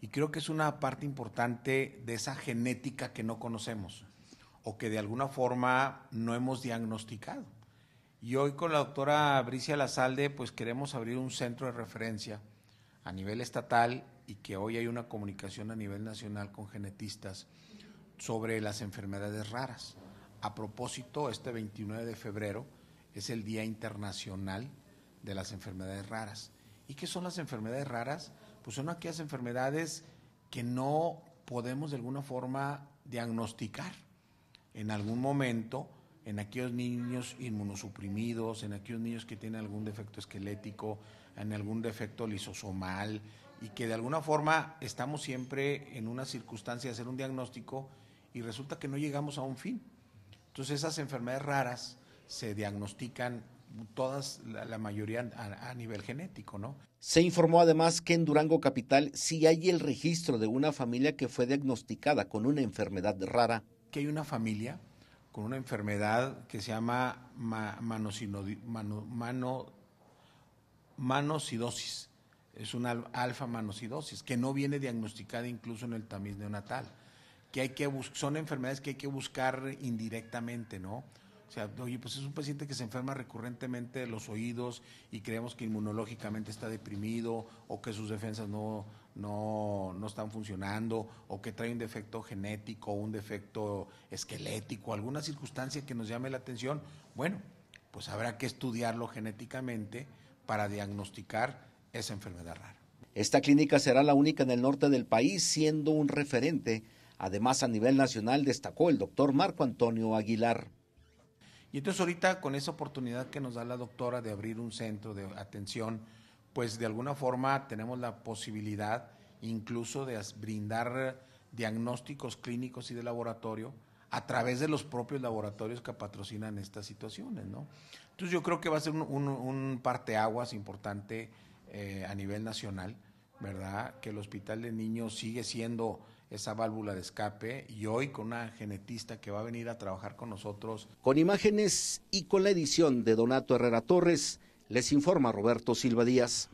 Y creo que es una parte importante de esa genética que no conocemos o que de alguna forma no hemos diagnosticado. Y hoy con la doctora Bricia Lazalde, pues queremos abrir un centro de referencia a nivel estatal y que hoy hay una comunicación a nivel nacional con genetistas sobre las enfermedades raras. A propósito, este 29 de febrero es el Día Internacional de las Enfermedades Raras. ¿Y qué son las enfermedades raras? pues son aquellas enfermedades que no podemos de alguna forma diagnosticar. En algún momento, en aquellos niños inmunosuprimidos, en aquellos niños que tienen algún defecto esquelético, en algún defecto lisosomal, y que de alguna forma estamos siempre en una circunstancia de hacer un diagnóstico y resulta que no llegamos a un fin. Entonces esas enfermedades raras se diagnostican todas, la, mayoría a, nivel genético, ¿no? Se informó además que en Durango Capital sí hay el registro de una familia que fue diagnosticada con una enfermedad rara. Que hay una familia con una enfermedad que se llama manosidosis. Es una alfa manosidosis que no viene diagnosticada incluso en el tamiz neonatal. Que hay que son enfermedades que hay que buscar indirectamente, ¿no? O sea, oye, pues es un paciente que se enferma recurrentemente los oídos y creemos que inmunológicamente está deprimido o que sus defensas no, no, no están funcionando o que trae un defecto genético, un defecto esquelético, alguna circunstancia que nos llame la atención. Bueno, pues habrá que estudiarlo genéticamente para diagnosticar esa enfermedad rara. Esta clínica será la única en el norte del país, siendo un referente. Además, a nivel nacional, destacó el doctor Marco Antonio Aguilar. Y entonces ahorita con esa oportunidad que nos da la doctora de abrir un centro de atención, pues de alguna forma tenemos la posibilidad incluso de brindar diagnósticos clínicos y de laboratorio a través de los propios laboratorios que patrocinan estas situaciones, Entonces yo creo que va a ser un, parteaguas importante eh, a nivel nacional ¿verdad? Que el hospital de niños sigue siendo esa válvula de escape y hoy con una genetista que va a venir a trabajar con nosotros. Con imágenes y con la edición de Donato Herrera Torres, les informa Roberto Silva Díaz.